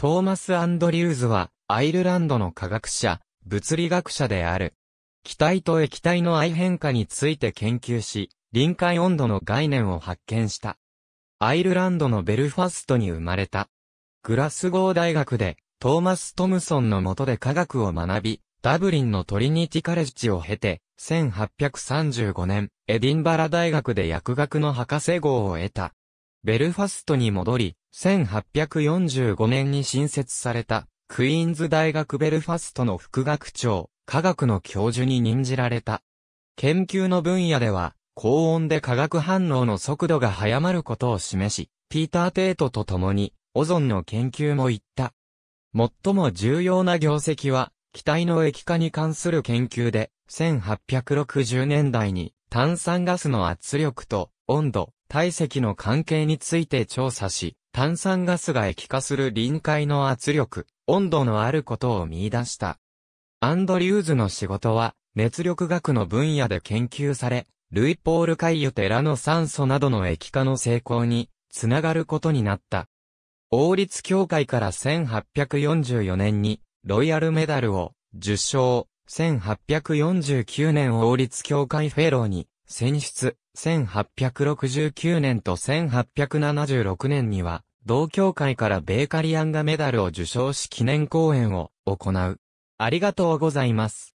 トーマス・アンドリューズは、アイルランドの科学者、物理学者である。気体と液体の相変化について研究し、臨界温度の概念を発見した。アイルランドのベルファストに生まれた。グラスゴー大学で、トーマス・トムソンの下で科学を学び、ダブリンのトリニティカレッジを経て、1835年、エディンバラ大学で薬学の博士号を得た。ベルファストに戻り、1845年に新設された、クイーンズ大学ベルファストの副学長、科学の教授に任じられた。研究の分野では、高温で化学反応の速度が早まることを示し、ピーター・テートと共に、オゾンの研究も行った。最も重要な業績は、機体の液化に関する研究で、1860年代に炭酸ガスの圧力と温度、体積の関係について調査し、炭酸ガスが液化する臨界の圧力、温度のあることを見出した。アンドリューズの仕事は、熱力学の分野で研究され、ルイ・ポール・カイユ・テラの酸素などの液化の成功に、つながることになった。王立協会から1844年に、ロイヤルメダルを、受賞、1849年王立協会フェローに、選出、1869年と1876年には、同協会からベーカリアンがメダルを受賞し記念講演を行う。ありがとうございます。